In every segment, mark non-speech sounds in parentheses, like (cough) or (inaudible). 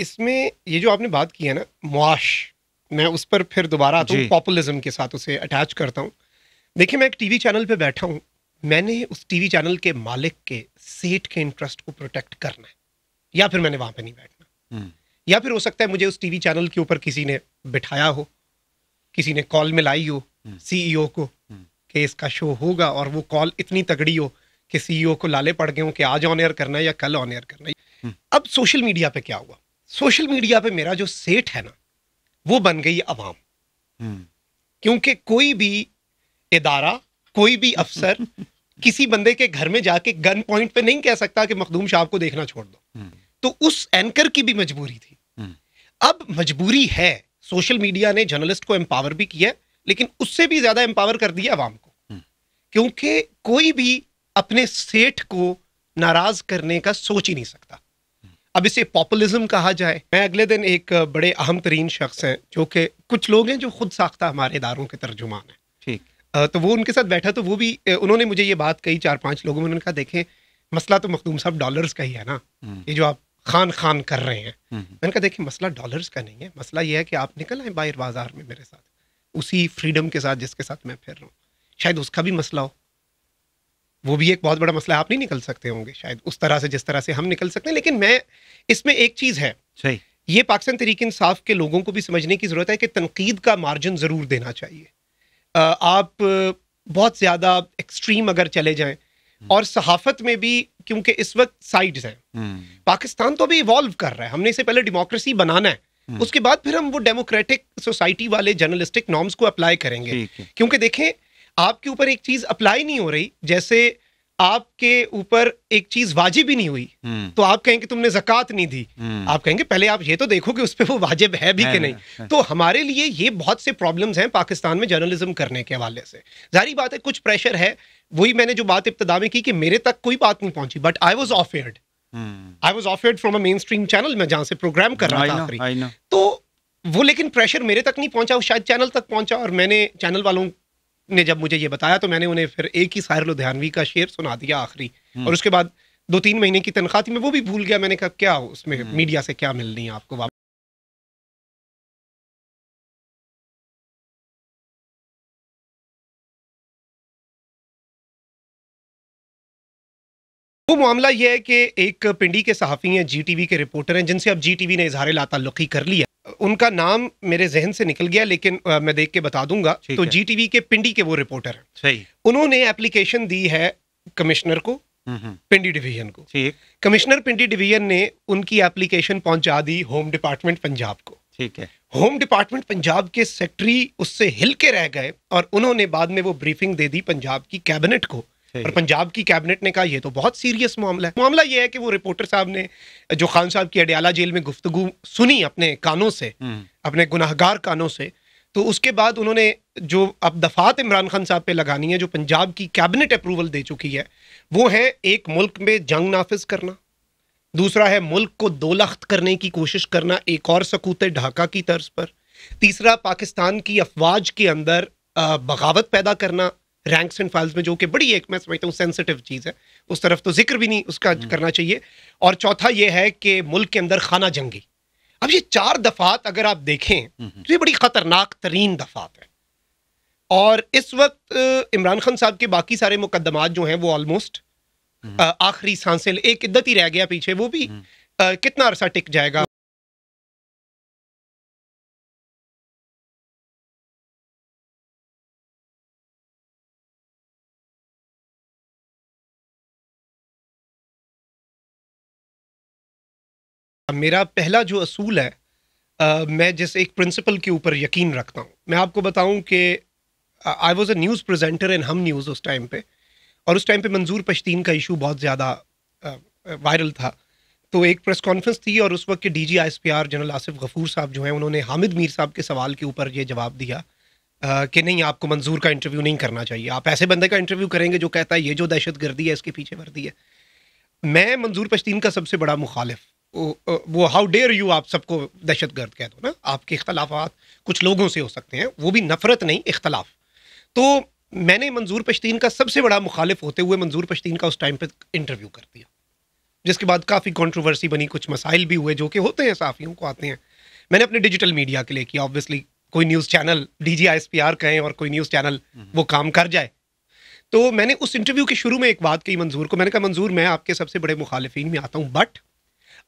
इसमें ये जो आपने बात की है ना मुआश मैं उस पर फिर दोबारा आता हूँ पॉपुलिज्म के साथ उसे अटैच करता हूँ देखिए मैं एक टीवी चैनल पे बैठा हूँ मैंने उस टीवी चैनल के मालिक के सेठ के इंटरेस्ट को प्रोटेक्ट करना है या फिर मैंने वहां पे नहीं बैठना हम्म। या फिर हो सकता है मुझे उस टीवी चैनल के ऊपर किसी ने बिठाया हो किसी ने कॉल मिलाई हो सीईओ हम्म। e को हम्म। कि इसका शो होगा और वो कॉल इतनी तगड़ी हो कि सीईओ e को लाले पड़ गए हो कि आज ऑन एयर करना है या कल ऑन एयर करना है अब सोशल मीडिया पे क्या हुआ सोशल मीडिया पे मेरा जो सेठ है ना वो बन गई अवाम हम्म। क्योंकि कोई भी इदारा कोई भी अफसर (laughs) किसी बंदे के घर में जाके गन पॉइंट पे नहीं कह सकता कि मखदूम शाह को देखना छोड़ दो हम्म। तो उस एंकर की भी मजबूरी थी हम्म। अब मजबूरी है सोशल मीडिया ने जर्नलिस्ट को एम्पावर भी किया लेकिन उससे भी ज्यादा एम्पावर कर दिया अवाम को क्योंकि कोई भी अपने सेठ को नाराज करने का सोच ही नहीं सकता अब इसे पॉपुलिज्म कहा जाए मैं अगले दिन एक बड़े अहम तरीन शख्स हैं जो कि कुछ लोग हैं जो खुद साख्ता हमारे इदारों के तर्जुमान हैं ठीक तो वो उनके साथ बैठा तो वो भी उन्होंने मुझे ये बात कही चार पांच लोगों में उन्होंने कहा देखें मसला तो मखदूम साहब डॉलर्स का ही है ना हम्म। ये जो आप खान खान कर रहे हैं हम्म। मैंने कहा देखिए मसला डॉलर्स का नहीं है मसला ये है कि आप निकल आए बाहर बाजार में मेरे साथ उसी फ्रीडम के साथ जिसके साथ मैं फिर रहा हूँ शायद उसका भी मसला हो वो भी एक बहुत बड़ा मसला आप नहीं निकल सकते होंगे शायद उस तरह से जिस तरह से हम निकल सकते हैं लेकिन मैं इसमें एक चीज़ है सही ये पाकिस्तान तरीक इंसाफ के लोगों को भी समझने की ज़रूरत है कि तनकीद का मार्जिन ज़रूर देना चाहिए आप बहुत ज़्यादा एक्सट्रीम अगर चले जाएं हम्म। और सहाफत में भी क्योंकि इस वक्त साइड्स हैं हम्म। पाकिस्तान तो अभी इवॉल्व कर रहा है हमने इससे पहले डेमोक्रेसी बनाना है हम्म। उसके बाद फिर हम वो डेमोक्रेटिक सोसाइटी वाले जर्नलिस्टिक नॉर्म्स को अप्लाई करेंगे क्योंकि देखें आपके ऊपर एक चीज अप्लाई नहीं हो रही जैसे आपके ऊपर एक चीज वाजिब ही नहीं हुई हम्म। तो आप कहेंगे तुमने जक़ात नहीं दी हम्म। आप कहेंगे पहले आप ये तो देखो कि उस पर वो वाजिब है भी कि नहीं है। तो हमारे लिए ये बहुत से प्रॉब्लम्स हैं पाकिस्तान में जर्नलिज्म करने के हवाले से जारी बात है कुछ प्रेशर है वही मैंने जो बात इब्तदा में की कि मेरे तक कोई बात नहीं पहुंची but I was offered I was offered from a mainstream channel में जहां से प्रोग्राम कर रहा था तो वो लेकिन प्रेशर मेरे तक नहीं पहुंचा वो शायद चैनल तक पहुंचा और मैंने चैनल वालों ने जब मुझे ये बताया तो मैंने उन्हें फिर एक ही साहिर लुधियानवी का शेर सुना दिया आखिरी हम्म। और उसके बाद दो तीन महीने की तनख्वाह थी मैं वो भी भूल गया मैंने कहा क्या उसमें हम्म। मीडिया से क्या मिलनी है आपको वापस वो मामला यह है कि एक पिंडी के सहाफ़ी हैं जीटीवी के रिपोर्टर हैं जिनसे अब जीटीवी ने इजहार ला तल्लुकी कर लिया उनका नाम मेरे जहन से निकल गया लेकिन आ, मैं देख के बता दूंगा तो जी टीवी के पिंडी के वो रिपोर्टर हैं उन्होंने एप्लीकेशन दी है कमिश्नर को हम्म, हम्म। पिंडी डिवीजन को कमिश्नर पिंडी डिवीजन ने उनकी एप्लीकेशन पहुंचा दी होम डिपार्टमेंट पंजाब को ठीक है होम डिपार्टमेंट पंजाब के सेक्रेटरी उससे हिल के रह गए और उन्होंने बाद में वो ब्रीफिंग दे दी पंजाब की कैबिनेट को पर पंजाब की कैबिनेट ने कहा यह तो बहुत सीरियस मामला है मामला यह है कि वो रिपोर्टर साहब ने जो खान साहब की अडयाला जेल में गुफ्तगु सुनी अपने कानों से हम्म। अपने गुनाहगार कानों से तो उसके बाद उन्होंने जो अब दफात इमरान खान साहब पे लगानी है जो पंजाब की कैबिनेट अप्रूवल दे चुकी है वो है एक मुल्क में जंग नाफिज करना दूसरा है मुल्क को दो लख्त करने की कोशिश करना एक और सकूत ढाका की तर्ज पर तीसरा पाकिस्तान की अफवाज के अंदर बगावत पैदा करना रैंक्स एंड फाइल्स में जो कि बड़ी एक मैं समझता हूँ सेंसिटिव चीज़ है उस तरफ तो जिक्र भी नहीं उसका हम्म। करना चाहिए और चौथा ये है कि मुल्क के अंदर खाना जंगी अब ये चार दफात अगर आप देखें हम्म, हम्म। तो ये बड़ी ख़तरनाक तरीन दफात है और इस वक्त इमरान खान साहब के बाकी सारे मुकदमात जो हैं वो ऑलमोस्ट आखिरी सांसें एक इद्दत ही रह गया पीछे वो भी कितना अरसा टिक जाएगा मेरा पहला जो असूल है आ, मैं जैसे एक प्रिंसिपल के ऊपर यकीन रखता हूँ मैं आपको बताऊँ कि I was a news presenter in Hum news उस टाइम पे और उस टाइम पे मंजूर पश्तीन का इशू बहुत ज़्यादा वायरल था तो एक प्रेस कॉन्फ्रेंस थी और उस वक्त के D G I S P R general Asif Ghafoor sahab जो हैं उन्होंने हामिद मीर साहब के सवाल के ऊपर ये जवाब दिया कि नहीं आपको मंजूर का इंटरव्यू नहीं करना चाहिए आप ऐसे बंदे का इंटरव्यू करेंगे जो कहता है ये जो दहशत गर्दी है इसके पीछे वर्दी है मैं मंजूर पश्तीन का सबसे बड़ा मुखालिफ वो हाउ डेयर यू आप सबको दहशत गर्द कह दो ना आपके इख्तलाफात कुछ लोगों से हो सकते हैं वो भी नफरत नहीं इख्तलाफ तो मैंने मंजूर पश्तीन का सबसे बड़ा मुखालिफ होते हुए मंजूर पश्तीन का उस टाइम पर इंटरव्यू कर दिया जिसके बाद काफ़ी कॉन्ट्रोवर्सी बनी कुछ मसाइल भी हुए जो कि होते हैं साफ़ियों को आते हैं मैंने अपने डिजिटल मीडिया के लिए किया ऑब्वियसली कोई news channel D G I S P R कहें और कोई न्यूज़ हम्म। चैनल वो काम कर जाए तो मैंने उस इंटरव्यू के शुरू में एक बात कही मंजूर को मैंने कहा मंजूर मैं आपके सबसे बड़े मुखालफी में आता हूँ but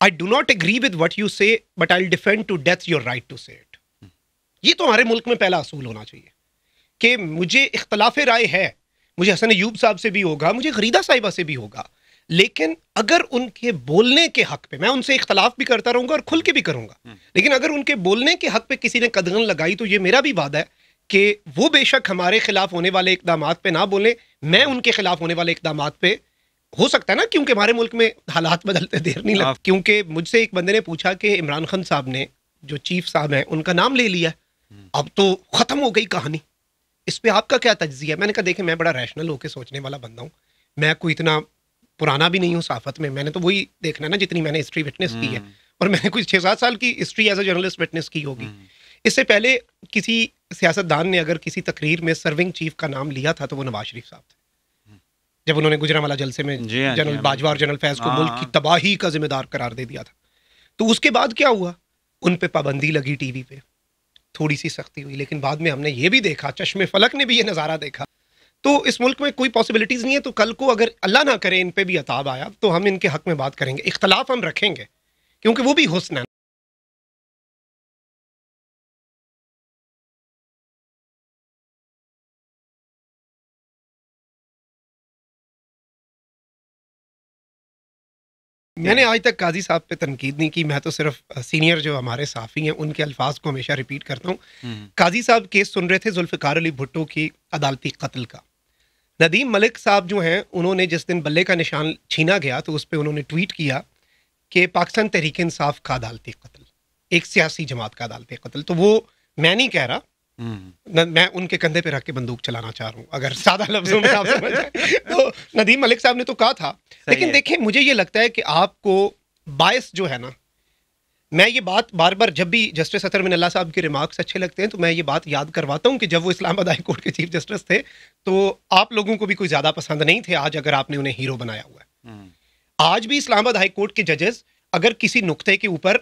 I do not agree with what you say but I defend to death your right to say it ये तो हमारे मुल्क में पहला असूल होना चाहिए कि मुझे इख्तलाफ राय है मुझे हसन यूब साहब से भी होगा मुझे खरीदा साहिबा से भी होगा लेकिन अगर उनके बोलने के हक पे मैं उनसे इख्तलाफ भी करता रहूंगा और खुल के भी करूंगा लेकिन अगर उनके बोलने के हक पे किसी ने कदगन लगाई तो ये मेरा भी वादा है कि वो बेशक हमारे खिलाफ होने वाले इकदाम पे ना बोलें मैं उनके खिलाफ होने वाले इकदाम पे हो सकता है ना क्योंकि हमारे मुल्क में हालात बदलते देर नहीं लगती हाँ। क्योंकि मुझसे एक बंदे ने पूछा कि इमरान खान साहब ने जो चीफ साहब हैं उनका नाम ले लिया हम्म। अब तो ख़त्म हो गई कहानी इस पर आपका क्या तजिया है मैंने कहा देखे मैं बड़ा रैशनल होकर सोचने वाला बंदा हूँ मैं कोई इतना पुराना भी नहीं हूँ साफत में मैंने तो वही देखना ना जितनी मैंने हिस्ट्री विटनेस की है हम्म। और मैंने कुछ छः सात साल की history as a journalist witness की होगी हम्म। इससे पहले किसी सियासतदान ने अगर किसी तकरीर में सर्विंग चीफ का नाम लिया था तो वो नवाज शरीफ साहब थे जब उन्होंने गुजरावाला जलसे में हाँ, जनरल हाँ, बाजवा और जनरल फैज को मुल्क की हाँ। तबाही का जिम्मेदार करार दे दिया था तो उसके बाद क्या हुआ उन पर पाबंदी लगी टीवी पे थोड़ी सी सख्ती हुई लेकिन बाद में हमने ये भी देखा चश्मे फलक ने भी ये नज़ारा देखा तो इस मुल्क में कोई पॉसिबिलिटीज़ नहीं है तो कल को अगर अल्लाह ना करे इन पर भी अताब आया तो हम इनके हक में बात करेंगे इख्तलाफ हम रखेंगे क्योंकि वो भी हुसन है मैंने आज तक काजी साहब पे तनकीद नहीं की मैं तो सिर्फ सीनियर जो हमारे साफ़ी हैं उनके अल्फाज को हमेशा रिपीट करता हूँ हम्म। काजी साहब केस सुन रहे थे जुल्फ़िकार अली भुट्टो की अदालती कत्ल का नदीम मलिक साहब जो हैं उन्होंने जिस दिन बल्ले का निशान छीना गया तो उस पर उन्होंने ट्वीट किया कि पाकिस्तान तहरीक इंसाफ का अदालती कत्ल एक सियासी जमात का अदालती कत्ल तो वो मैं नहीं कह रहा हम्म। मैं उनके कंधे पे रख के बंदूक चलाना चाह रहा हूँ अगर सादा लफ्जों में आप समझ तो नदीम मलिक साहब ने तो कहा था लेकिन देखें मुझे ये लगता है कि आपको बायस जो है ना मैं ये बात बार बार जब भी जस्टिस अतर मिन साहब के रिमार्क्स अच्छे लगते हैं तो मैं ये बात याद करवाता हूँ कि जब वो इस्लामाबाद हाई कोर्ट के चीफ जस्टिस थे तो आप लोगों को भी कोई ज़्यादा पसंद नहीं थे आज अगर आपने उन्हें हीरो बनाया हुआ है हम्म। आज भी इस्लामाबाद हाई कोर्ट के जजेस अगर किसी नुक्ते के ऊपर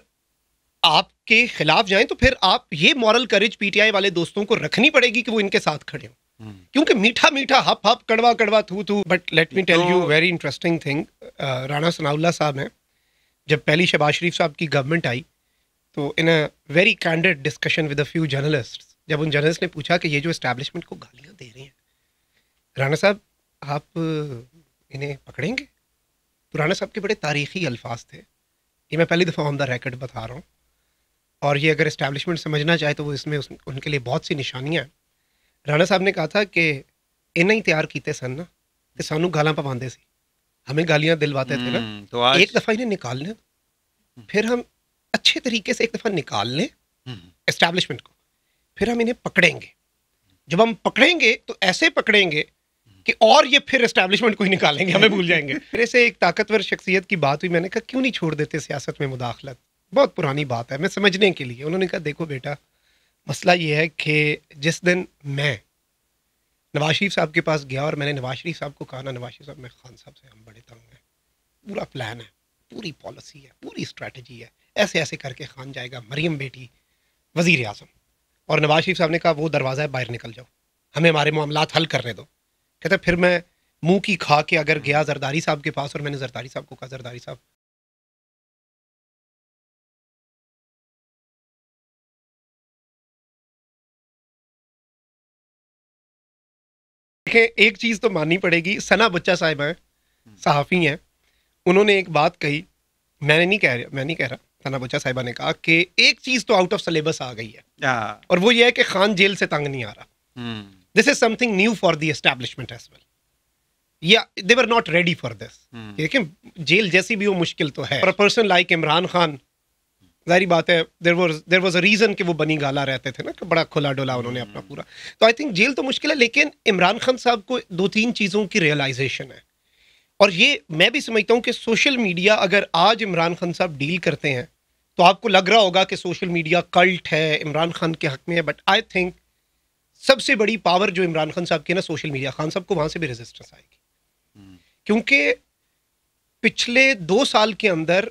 आपके खिलाफ जाएं तो फिर आप ये मॉरल करेज पीटीआई वाले दोस्तों को रखनी पड़ेगी कि वो इनके साथ खड़े हो हम्म। क्योंकि मीठा मीठा हप हप कड़वा कड़वा थू थू but let me tell you very interesting thing Rana Sanaullah sahab हैं जब पहली शहबाज शरीफ साहब की गवर्नमेंट आई तो in a very candid discussion with a few journalist जब उन जर्नलिस्ट ने पूछा कि ये जो इस्टेब्लिशमेंट को गालियाँ दे रहे हैं राणा साहब आप इन्हें पकड़ेंगे तो राणा साहब के बड़े तारीखी अल्फाज थे ये मैं पहली दफ़ा ऑन द रेकर्ड बता रहा हूँ और ये अगर इस्टेब्लिशमेंट समझना चाहे तो वो इसमें उस, उनके लिए बहुत सी निशानियाँ हैं राणा साहब ने कहा था कि इन्हें ही तैयार किए सन ना कि सानू गालां पवाते सी हमें गालियाँ दिलवाते थे ना हम्म, तो आज... एक दफ़ा इन्हें निकाल लें फिर हम अच्छे तरीके से एक दफ़ा निकाल लें इस्टेब्लिशमेंट को फिर हम इन्हें पकड़ेंगे जब हम पकड़ेंगे तो ऐसे पकड़ेंगे कि और ये फिर इस्टेब्लिशमेंट को ही निकालेंगे हमें भूल जाएंगे (laughs) फिर ऐसे एक ताकतवर शख्सियत की बात हुई मैंने कहा क्यों नहीं छोड़ देते सियासत में मुदाखलत बहुत पुरानी बात है मैं समझने के लिए उन्होंने कहा देखो बेटा मसला ये है कि जिस दिन मैं नवाज शरीफ साहब के पास गया और मैंने नवाज शरीफ साहब को कहा ना नवाज शरीफ साहब मैं खान साहब से हम बड़े तंग हैं पूरा प्लान है पूरी पॉलिसी है पूरी स्ट्रैटेजी है ऐसे ऐसे करके खान जाएगा मरियम बेटी वज़ी अजम और नवाज शरीफ साहब ने कहा वो दरवाज़ा है बाहर निकल जाओ हमें हमारे मामला हल करने दो कहते फिर मैं मुंह की खा के अगर गया जरदारी साहब के पास और मैंने जरदारी साहब को कहा जरदारी साहब देखें एक चीज़ तो माननी पड़ेगी सना बच्चा साहब हैं सहाफ़ी हैं उन्होंने एक बात कही मैंने नहीं कह रहा मैं नहीं कह रहा सना बच्चा साहिबा ने कहा कि एक चीज़ तो आउट ऑफ सिलेबस आ गई है और वो ये है कि खान जेल से तंग नहीं आ रहा this is something new for the establishment as well या they were not ready for this लेकिन जेल जैसी भी वो मुश्किल तो है और पर्सन लाइक इमरान खान जारी बात है there was there was a reason कि वो बनी गाला रहते थे ना कि बड़ा खुला डोला उन्होंने अपना पूरा तो आई थिंक जेल तो मुश्किल है लेकिन इमरान खान साहब को दो तीन चीज़ों की रियलाइजेशन है और ये मैं भी समझता हूँ कि सोशल मीडिया अगर आज इमरान खान साहब डील करते हैं तो आपको लग रहा होगा कि सोशल मीडिया कल्ट है इमरान खान के हक में है बट आई थिंक सबसे बड़ी पावर जो इमरान खान साहब की ना सोशल मीडिया खान साहब को वहाँ से भी रेजिस्टेंस आएगी हम्म। क्योंकि पिछले दो साल के अंदर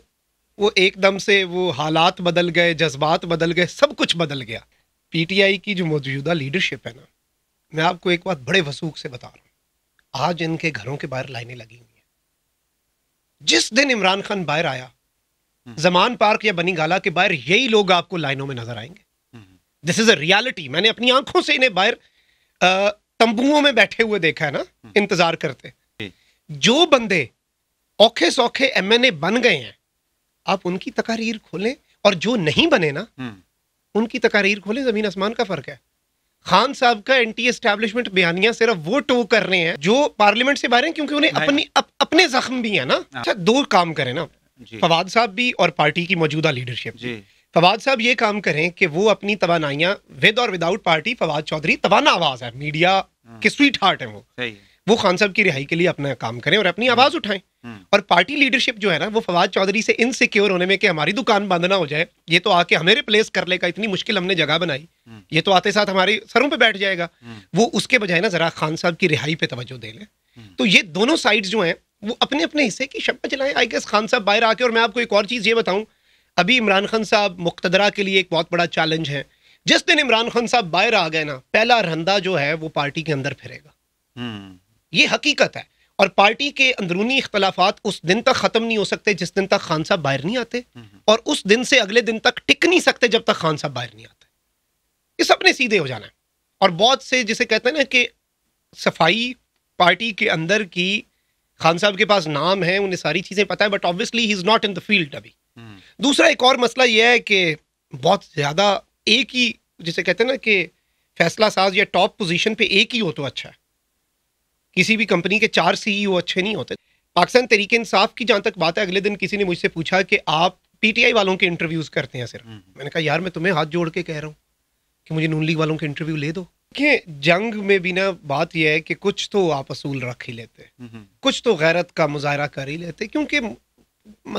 वो एकदम से वो हालात बदल गए जज्बात बदल गए सब कुछ बदल गया पीटीआई की जो मौजूदा लीडरशिप है ना मैं आपको एक बात बड़े वसूख से बता रहा हूँ आज इनके घरों के बाहर लाइनें लगी हुई हैं जिस दिन इमरान खान बाहर आया हम्म। जमान पार्क या बनी गाला के बाहर यही लोग आपको लाइनों में नजर आएंगे दिस इज अ रियलिटी मैंने अपनी आंखों से इन्हें बाहर तंबुओं में बैठे हुए देखा है ना हम्म। इंतजार करते जो बंदे औखे सौखे एमएनए बन गए हैं आप उनकी तकारीर खोलें और जो नहीं बने ना हम्म। उनकी तकारीर खोलें जमीन आसमान का फर्क है खान साहब का एंटी एस्टेब्लिशमेंट बयानिया सिर्फ वो टो कर रहे हैं जो पार्लियामेंट से बाहर हैं क्योंकि उन्हें अपनी अप, अपने जख्म भी है ना हाँ। अच्छा दो काम करें ना फवाद साहब भी और पार्टी की मौजूदा लीडरशिप फवाद साहब ये काम करें कि वो अपनी तोानाइयाँ विद और विदाउट पार्टी फवाद चौधरी तोाना आवाज है मीडिया के स्वीट हार्ट है वो सही है। वो खान साहब की रिहाई के लिए अपना काम करें और अपनी आवाज़ उठाएं और पार्टी लीडरशिप जो है ना वो फवाद चौधरी से इनसिक्योर होने में कि हमारी दुकान बंद ना हो जाए ये तो आके हमें रिप्लेस कर लेगा इतनी मुश्किल हमने जगह बनाई हम्म। ये तो आते साथ हमारे सरों पे बैठ जाएगा हम्म। वो उसके बजाय ना जरा खान साहब की रिहाई पे तवज्जो दे लें हम्म। तो ये दोनों साइड जो है वो अपने अपने हिस्से की शब्द चलाएं आई गेस खान साहब बाहर आके और मैं आपको एक और चीज़ ये बताऊं अभी इमरान खान साहब मुख्तरा के लिए एक बहुत बड़ा चैलेंज है जिस दिन इमरान खान साहब बाहर आ गए ना पहला रंदा जो है वो पार्टी के अंदर फिरेगा ये हकीकत है और पार्टी के अंदरूनी इख्तलाफात उस दिन तक ख़त्म नहीं हो सकते जिस दिन तक खान साहब बाहर नहीं आते हम्म। और उस दिन से अगले दिन तक टिक नहीं सकते जब तक खान साहब बाहर नहीं आते ये सबने सीधे हो जाना है और बहुत से जिसे कहते हैं ना कि सफाई पार्टी के अंदर की खान साहब के पास नाम है उन्हें सारी चीज़ें पता है but obviously he is not in the field अभी हम्म। दूसरा एक और मसला यह है कि बहुत ज़्यादा एक ही जिसे कहते हैं ना कि फैसला साज या टॉप पोजीशन पे एक ही हो तो अच्छा है किसी भी कंपनी के चार सीईओ e अच्छे नहीं होते पाकिस्तान तरीके इंसाफ की जहाँ तक बात है अगले दिन किसी ने मुझसे पूछा कि आप पीटीआई वालों के इंटरव्यूज़ करते हैं सिर्फ हम्म। मैंने कहा यार मैं तुम्हें हाथ जोड़ के कह रहा हूँ कि मुझे नून लीग वालों के इंटरव्यू ले दो कि जंग में भी ना बात यह है कि कुछ तो आप असूल रख ही लेते हम्म। कुछ तो गैरत का मुजाहरा कर ही लेते क्योंकि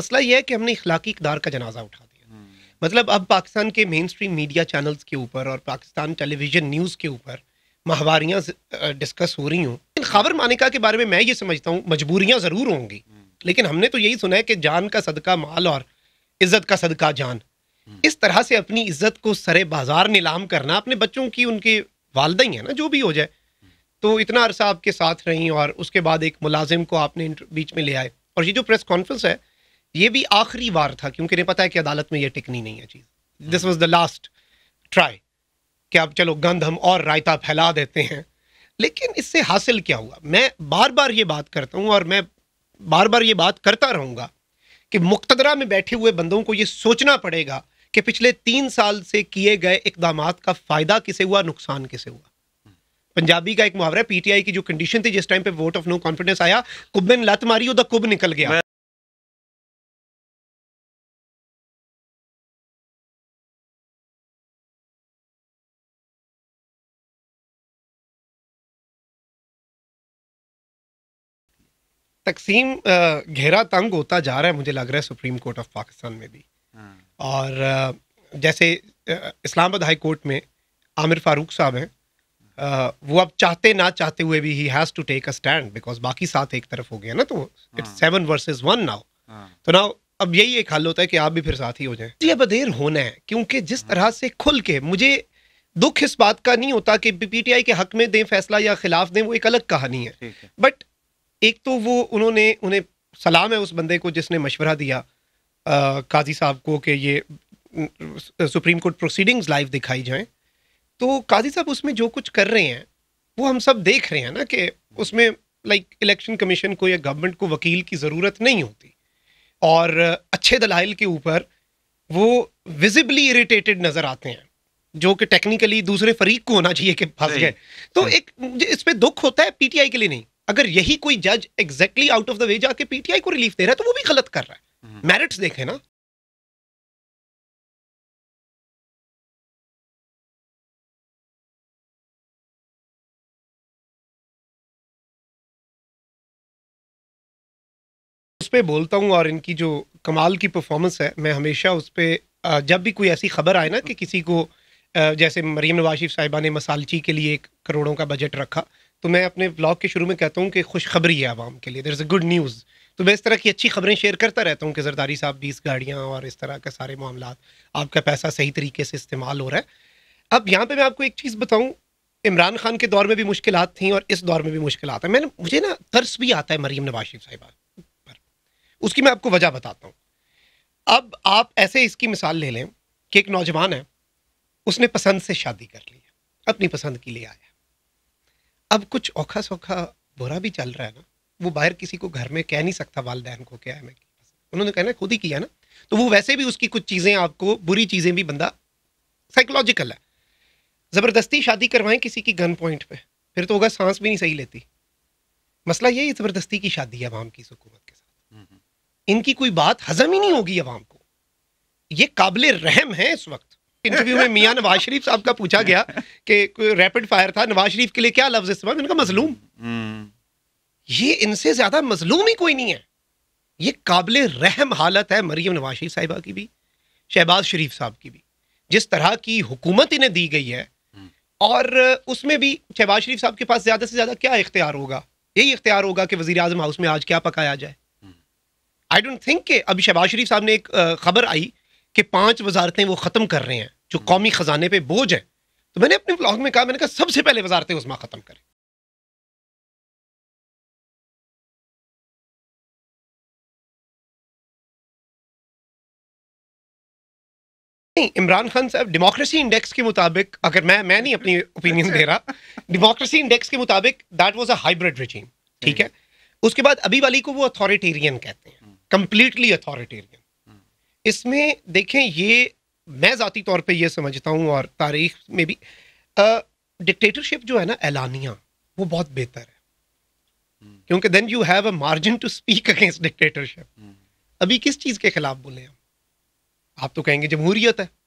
मसला यह है कि हमने इखलाकी इकदार का जनाजा उठा दिया हम्म। मतलब अब पाकिस्तान के मेन स्ट्रीम मीडिया चैनल्स के ऊपर और पाकिस्तान टेलीविजन न्यूज़ के ऊपर माहवारियाँ डिस्कस हो रही हूँ लेकिन खबर मानिका के बारे में मैं ये समझता हूँ मजबूरियाँ ज़रूर होंगी हम्म। लेकिन हमने तो यही सुना है कि जान का सदका माल और इज्जत का सदका जान हम्म। इस तरह से अपनी इज्जत को सरे बाजार नीलाम करना अपने बच्चों की उनके वालदा ही है ना जो भी हो जाए तो इतना अरसा आपके साथ रही और उसके बाद एक मुलाजिम को आपने बीच में ले आए और ये जो प्रेस कॉन्फ्रेंस है ये भी आखिरी बार था क्योंकि नहीं पता है कि अदालत में ये टिकनी नहीं है चीज़ this was the last try कि आप चलो गंद हम और रायता फैला देते हैं लेकिन इससे हासिल क्या हुआ मैं बार बार ये बात करता हूँ और मैं बार बार ये बात करता रहूँगा कि मुक्तदरा में बैठे हुए बंदों को ये सोचना पड़ेगा कि पिछले तीन साल से किए गए इकदाम का फ़ायदा किसे हुआ नुकसान किसे हुआ पंजाबी का एक मुहावरा पीटीआई की जो कंडीशन थी जिस टाइम पे वोट ऑफ नो कॉन्फिडेंस आया कुब्बे ने लत मारी उदा कुब निकल गया तकसीम घेरा तंग होता जा रहा है मुझे लग रहा है सुप्रीम कोर्ट ऑफ पाकिस्तान में भी हाँ। और जैसे इस्लामाबाद हाई कोर्ट में आमिर फारूक साहब हैं वो अब चाहते ना चाहते हुए भी he has to take a stand because बाकी साथ एक तरफ हो गया ना तो it's seven versus one now तो नाउ अब यही एक हल होता है कि आप भी फिर साथ ही हो जाए यह बधेर होना है क्योंकि जिस हाँ। तरह से खुल के मुझे दुख इस बात का नहीं होता कि पीटीआई के हक में दें फैसला या खिलाफ दें वो एक अलग कहानी है बट एक तो वो उन्होंने उन्हें सलाम है उस बंदे को जिसने मशवरा दिया आ, काजी साहब को कि ये सुप्रीम कोर्ट प्रोसीडिंग्स लाइव दिखाई जाएं तो काजी साहब उसमें जो कुछ कर रहे हैं वो हम सब देख रहे हैं ना कि उसमें लाइक इलेक्शन कमीशन को या गवर्नमेंट को वकील की ज़रूरत नहीं होती और अच्छे दलाइल के ऊपर वो विजिबली इरिटेटेड नज़र आते हैं जो कि टेक्निकली दूसरे फरीक को होना चाहिए कि फंस गए तो एक मुझे इस पर दुख होता है पीटीआई के लिए नहीं अगर यही कोई जज exactly out of the way जाके पीटीआई को रिलीफ दे रहा है तो वो भी गलत कर रहा है मेरिट्स हम्म। देखे ना उस पर बोलता हूँ और इनकी जो कमाल की परफॉर्मेंस है मैं हमेशा उस पर जब भी कोई ऐसी खबर आए ना कि किसी को जैसे मरीम नवाशिफ साहिबा ने मसालची के लिए एक करोड़ों का बजट रखा तो मैं अपने ब्लॉग के शुरू में कहता हूँ कि खुशखबरी है आवाम के लिए there is a good news तो मैं इस तरह की अच्छी खबरें शेयर करता रहता हूँ कि जरदारी साहब बीस गाड़ियाँ और इस तरह के सारे मामला आपका पैसा सही तरीके से इस्तेमाल हो रहा है अब यहाँ पर मैं आपको एक चीज़ बताऊँ इमरान खान के दौर में भी मुश्किल थी और इस दौर में भी मुश्किल है मैंने मुझे ना तर्स भी आता है मरीम नवाज शरीफ साहिबा पर उसकी मैं आपको वजह बताता हूँ अब आप ऐसे इसकी मिसाल ले लें कि एक नौजवान है उसने पसंद से शादी कर ली अपनी पसंद के लिए आया अब कुछ औखा सौखा बुरा भी चल रहा है ना वो बाहर किसी को घर में कह नहीं सकता वालदेन को क्या है मैं उन्होंने कहना खुद ही किया ना तो वो वैसे भी उसकी कुछ चीज़ें आपको बुरी चीज़ें भी बंदा साइकोलॉजिकल है ज़बरदस्ती शादी करवाएं किसी की गन पॉइंट पे फिर तो होगा सांस भी नहीं सही लेती मसला यही ज़बरदस्ती की शादी है आवाम की हुकूमत के साथ हम्म, हम्म। इनकी कोई बात हजम ही नहीं होगी अवाम को ये काबिल रहम है इस वक्त इंटरव्यू में मियां नवाज शरीफ साहब का पूछा गया कि रैपिड फायर था नवाज शरीफ के लिए क्या लफ्ज इस्तेमाल उनका मजलूम हम्म। ये इनसे ज्यादा मजलूम ही कोई नहीं है ये काबिल रहम हालत है मरियम नवाज शरीफ साहिबा की भी शहबाज शरीफ साहब की भी जिस तरह की हुकूमत इन्हें दी गई है हम्म। और उसमें भी शहबाज शरीफ साहब के पास ज्यादा से ज्यादा क्या इख्तियार होगा यही इख्तियार होगा कि वजी अजम हाउस में आज क्या पकाया जाए आई डोंट थिंक के अभी शहबाज शरीफ साहब ने एक खबर आई कि पांच वजारतें वो ख़त्म कर रहे हैं जो कौमी हम्म। ख़जाने पर बोझ है तो मैंने अपने ब्लॉग में कहा मैंने कहा सबसे पहले वजारतें उसमें ख़त्म करें इमरान खान साहब डेमोक्रेसी इंडेक्स के मुताबिक अगर मैं मैं नहीं अपनी ओपिनियन दे रहा डेमोक्रेसी (laughs) इंडेक्स के मुताबिक that was a hybrid regime ठीक है हम्म। उसके बाद अभी वाली को वो अथॉरिटेरियन कहते हैं कंप्लीटली हम्म। अथॉरिटेरियन इसमें देखें ये मैं ज़ाती तौर पे ये समझता हूँ और तारीख में भी डिक्टेटरशिप जो है ना एलानिया वो बहुत बेहतर है हम्म। क्योंकि then you have a margin to speak against dictatorship अभी किस चीज़ के खिलाफ बोले हम आप तो कहेंगे जमहूरियत है